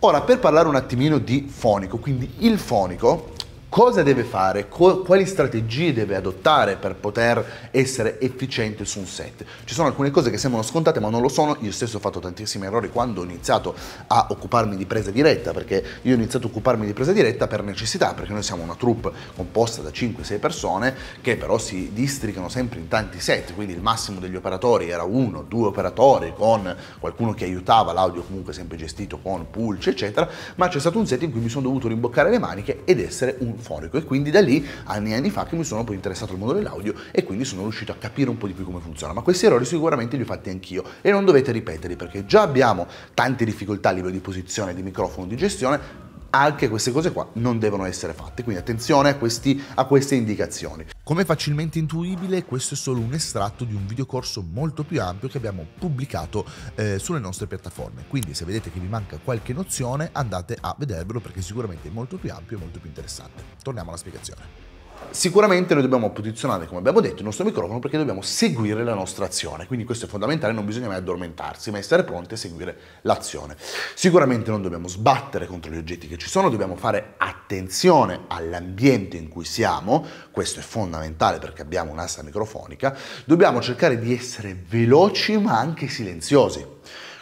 Ora, per parlare un attimino di fonico, quindi il fonico cosa deve fare, co- quali strategie deve adottare per poter essere efficiente su un set. Ci sono alcune cose che sembrano scontate ma non lo sono, io stesso ho fatto tantissimi errori quando ho iniziato a occuparmi di presa diretta, perché io ho iniziato a occuparmi di presa diretta per necessità, perché noi siamo una troupe composta da 5-6 persone che però si districano sempre in tanti set, quindi il massimo degli operatori era uno, due operatori con qualcuno che aiutava, l'audio comunque sempre gestito con pulce eccetera, ma c'è stato un set in cui mi sono dovuto rimboccare le maniche ed essere un euforico e quindi da lì anni e anni fa che mi sono poi interessato al mondo dell'audio e quindi sono riuscito a capire un po' di più come funziona, ma questi errori sicuramente li ho fatti anch'io e non dovete ripeterli perché già abbiamo tante difficoltà a livello di posizione, di microfono, di gestione, anche queste cose qua non devono essere fatte, quindi attenzione a, questi, a queste indicazioni. Come facilmente intuibile questo è solo un estratto di un videocorso molto più ampio che abbiamo pubblicato eh, sulle nostre piattaforme, quindi se vedete che vi manca qualche nozione andate a vedervelo perché sicuramente è molto più ampio e molto più interessante. Torniamo alla spiegazione. Sicuramente noi dobbiamo posizionare, come abbiamo detto, il nostro microfono perché dobbiamo seguire la nostra azione, quindi questo è fondamentale, non bisogna mai addormentarsi, ma essere pronti a seguire l'azione. Sicuramente non dobbiamo sbattere contro gli oggetti che ci sono, dobbiamo fare attenzione all'ambiente in cui siamo, questo è fondamentale perché abbiamo un'asta microfonica, dobbiamo cercare di essere veloci ma anche silenziosi.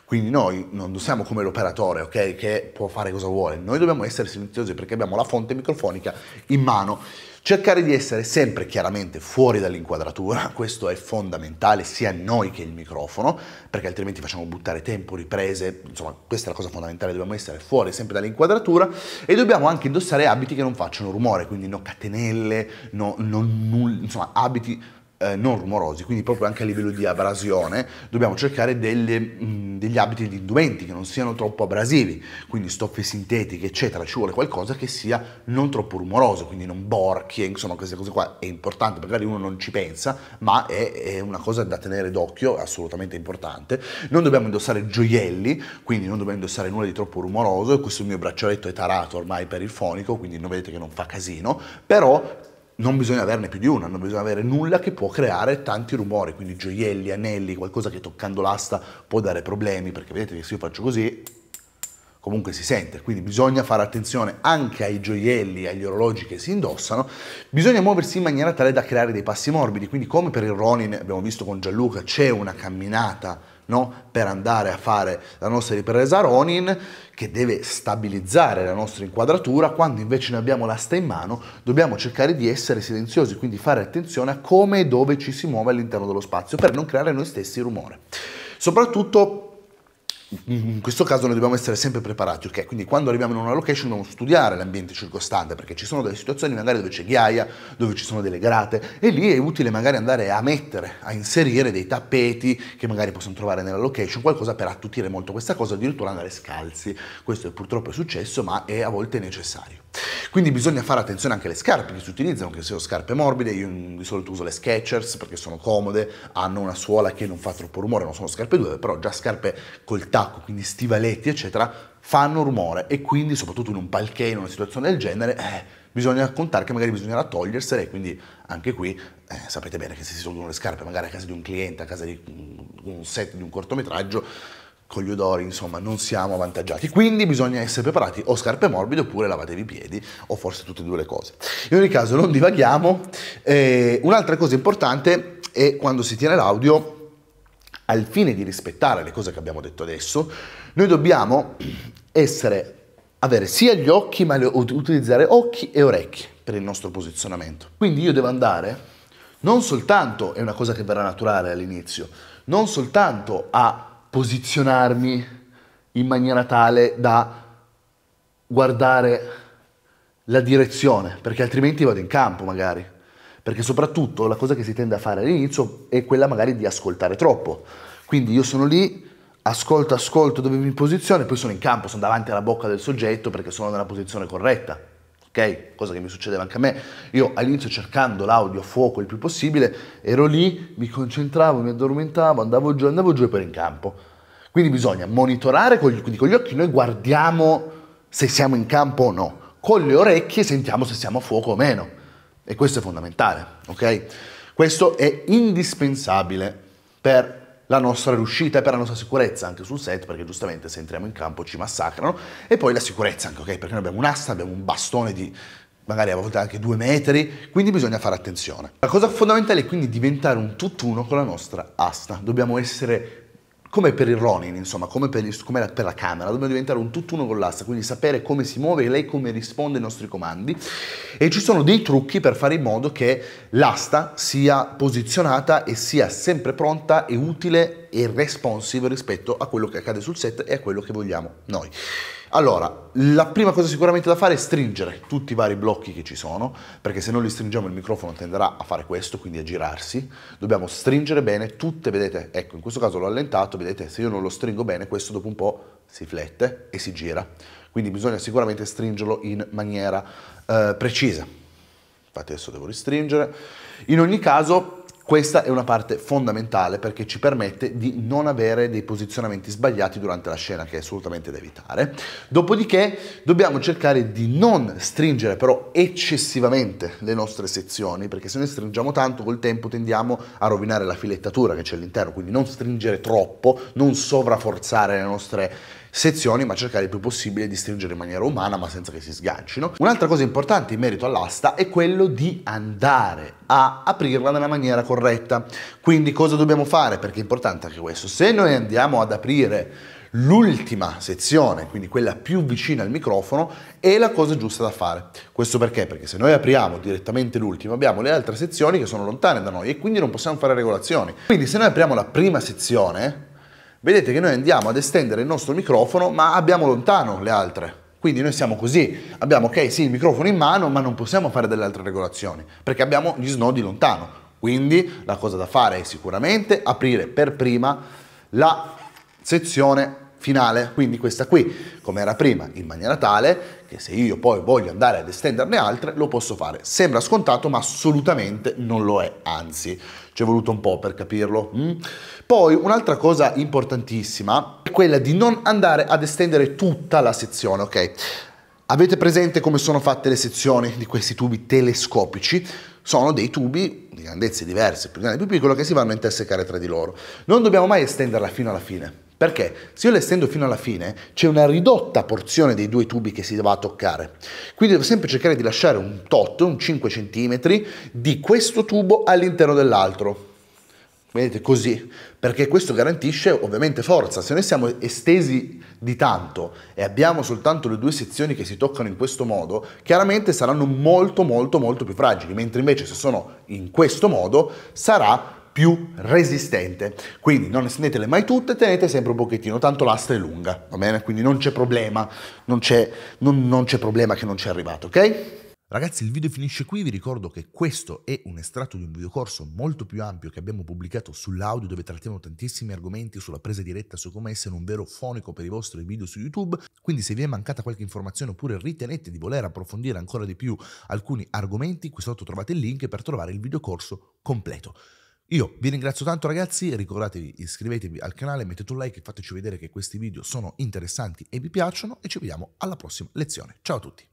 Quindi noi non siamo come l'operatore, ok, che può fare cosa vuole, noi dobbiamo essere silenziosi perché abbiamo la fonte microfonica in mano. Cercare di essere sempre chiaramente fuori dall'inquadratura, questo è fondamentale sia noi che il microfono, perché altrimenti facciamo buttare tempo, riprese, insomma questa è la cosa fondamentale, dobbiamo essere fuori sempre dall'inquadratura e dobbiamo anche indossare abiti che non facciano rumore, quindi no catenelle, no, non nulla, insomma abiti eh, non rumorosi, quindi proprio anche a livello di abrasione dobbiamo cercare delle, mh, degli abiti di indumenti che non siano troppo abrasivi, quindi stoffe sintetiche eccetera, ci vuole qualcosa che sia non troppo rumoroso, quindi non borchi, insomma queste cose qua è importante, magari uno non ci pensa, ma è, è una cosa da tenere d'occhio, assolutamente importante. Non dobbiamo indossare gioielli, quindi non dobbiamo indossare nulla di troppo rumoroso, questo mio braccialetto è tarato ormai per il fonico, quindi non vedete che non fa casino, però non bisogna averne più di una, non bisogna avere nulla che può creare tanti rumori, quindi gioielli, anelli, qualcosa che toccando l'asta può dare problemi, perché vedete che se io faccio così comunque si sente, quindi bisogna fare attenzione anche ai gioielli, agli orologi che si indossano, bisogna muoversi in maniera tale da creare dei passi morbidi, quindi come per il Ronin abbiamo visto con Gianluca c'è una camminata no? per andare a fare la nostra ripresa Ronin che deve stabilizzare la nostra inquadratura, quando invece noi abbiamo l'asta in mano dobbiamo cercare di essere silenziosi, quindi fare attenzione a come e dove ci si muove all'interno dello spazio per non creare noi stessi rumore. Soprattutto in questo caso noi dobbiamo essere sempre preparati, ok? Quindi quando arriviamo in una location dobbiamo studiare l'ambiente circostante, perché ci sono delle situazioni magari dove c'è ghiaia, dove ci sono delle grate, e lì è utile magari andare a mettere, a inserire dei tappeti che magari possono trovare nella location, qualcosa per attutire molto questa cosa, addirittura andare scalzi. Questo purtroppo è successo, ma è a volte necessario. Quindi bisogna fare attenzione anche alle scarpe che si utilizzano, che siano scarpe morbide, io mm, di solito uso le Skechers perché sono comode, hanno una suola che non fa troppo rumore, non sono scarpe dure, però già scarpe col tacco, quindi stivaletti eccetera, fanno rumore e quindi soprattutto in un palchetto, in una situazione del genere, eh, bisogna contare che magari bisognerà togliersele e quindi anche qui eh, sapete bene che se si tolgono le scarpe magari a casa di un cliente, a casa di mm, un set di un cortometraggio, con gli odori, insomma, non siamo avvantaggiati. Quindi bisogna essere preparati o scarpe morbide oppure lavatevi i piedi, o forse tutte e due le cose. In ogni caso, non divaghiamo. Eh, un'altra cosa importante è quando si tiene l'audio, al fine di rispettare le cose che abbiamo detto adesso, noi dobbiamo essere, avere sia gli occhi, ma utilizzare occhi e orecchie per il nostro posizionamento. Quindi io devo andare non soltanto, è una cosa che verrà naturale all'inizio, non soltanto a posizionarmi in maniera tale da guardare la direzione, perché altrimenti vado in campo magari. Perché soprattutto la cosa che si tende a fare all'inizio è quella magari di ascoltare troppo. Quindi io sono lì, ascolto, ascolto dove mi posiziono e poi sono in campo, sono davanti alla bocca del soggetto perché sono nella posizione corretta ok? Cosa che mi succedeva anche a me. Io all'inizio cercando l'audio a fuoco il più possibile, ero lì, mi concentravo, mi addormentavo, andavo giù, andavo giù e poi in campo. Quindi bisogna monitorare con gli, quindi con gli occhi, noi guardiamo se siamo in campo o no, con le orecchie sentiamo se siamo a fuoco o meno. E questo è fondamentale, ok? Questo è indispensabile per la nostra riuscita e per la nostra sicurezza anche sul set, perché giustamente se entriamo in campo ci massacrano, e poi la sicurezza anche, ok? Perché noi abbiamo un'asta, abbiamo un bastone di magari a volte anche due metri, quindi bisogna fare attenzione. La cosa fondamentale è quindi diventare un tutt'uno con la nostra asta, dobbiamo essere come per il Ronin, insomma, come, per, il, come la, per la, camera, dobbiamo diventare un tutt'uno con l'asta, quindi sapere come si muove e lei come risponde ai nostri comandi. E ci sono dei trucchi per fare in modo che l'asta sia posizionata e sia sempre pronta e utile e responsive rispetto a quello che accade sul set e a quello che vogliamo noi. Allora, la prima cosa sicuramente da fare è stringere tutti i vari blocchi che ci sono, perché se non li stringiamo il microfono tenderà a fare questo, quindi a girarsi. Dobbiamo stringere bene tutte, vedete, ecco, in questo caso l'ho allentato, vedete, se io non lo stringo bene, questo dopo un po' si flette e si gira. Quindi bisogna sicuramente stringerlo in maniera eh, precisa. Infatti adesso devo ristringere. In ogni caso, questa è una parte fondamentale perché ci permette di non avere dei posizionamenti sbagliati durante la scena, che è assolutamente da evitare. Dopodiché dobbiamo cercare di non stringere però eccessivamente le nostre sezioni, perché se noi stringiamo tanto col tempo tendiamo a rovinare la filettatura che c'è all'interno, quindi non stringere troppo, non sovraforzare le nostre sezioni, ma cercare il più possibile di stringere in maniera umana, ma senza che si sgancino. Un'altra cosa importante in merito all'asta è quello di andare a aprirla nella maniera corretta. Quindi cosa dobbiamo fare? Perché è importante anche questo. Se noi andiamo ad aprire l'ultima sezione, quindi quella più vicina al microfono, è la cosa giusta da fare. Questo perché? Perché se noi apriamo direttamente l'ultima, abbiamo le altre sezioni che sono lontane da noi e quindi non possiamo fare regolazioni. Quindi se noi apriamo la prima sezione, vedete che noi andiamo ad estendere il nostro microfono ma abbiamo lontano le altre. Quindi noi siamo così, abbiamo ok sì il microfono in mano ma non possiamo fare delle altre regolazioni perché abbiamo gli snodi lontano. Quindi la cosa da fare è sicuramente aprire per prima la sezione finale, quindi questa qui come era prima in maniera tale che se io poi voglio andare ad estenderne altre lo posso fare. Sembra scontato ma assolutamente non lo è, anzi ci è voluto un po' per capirlo. Mm. Poi un'altra cosa importantissima è quella di non andare ad estendere tutta la sezione, ok? Avete presente come sono fatte le sezioni di questi tubi telescopici? Sono dei tubi di grandezze diverse, più grande e più piccolo, che si vanno a intersecare tra di loro. Non dobbiamo mai estenderla fino alla fine perché se io le estendo fino alla fine c'è una ridotta porzione dei due tubi che si va a toccare. Quindi devo sempre cercare di lasciare un tot, un 5 cm di questo tubo all'interno dell'altro. Vedete così, perché questo garantisce ovviamente forza. Se noi siamo estesi di tanto e abbiamo soltanto le due sezioni che si toccano in questo modo, chiaramente saranno molto molto molto più fragili, mentre invece se sono in questo modo sarà più resistente. Quindi non estendetele mai tutte, tenete sempre un pochettino, tanto l'asta è lunga, va bene? Quindi non c'è problema, non c'è, non, non c'è problema che non ci è arrivato, ok? Ragazzi il video finisce qui, vi ricordo che questo è un estratto di un videocorso molto più ampio che abbiamo pubblicato sull'audio dove trattiamo tantissimi argomenti sulla presa diretta su come essere un vero fonico per i vostri video su YouTube, quindi se vi è mancata qualche informazione oppure ritenete di voler approfondire ancora di più alcuni argomenti, qui sotto trovate il link per trovare il videocorso completo. Io vi ringrazio tanto ragazzi, ricordatevi iscrivetevi al canale, mettete un like e fateci vedere che questi video sono interessanti e vi piacciono e ci vediamo alla prossima lezione. Ciao a tutti!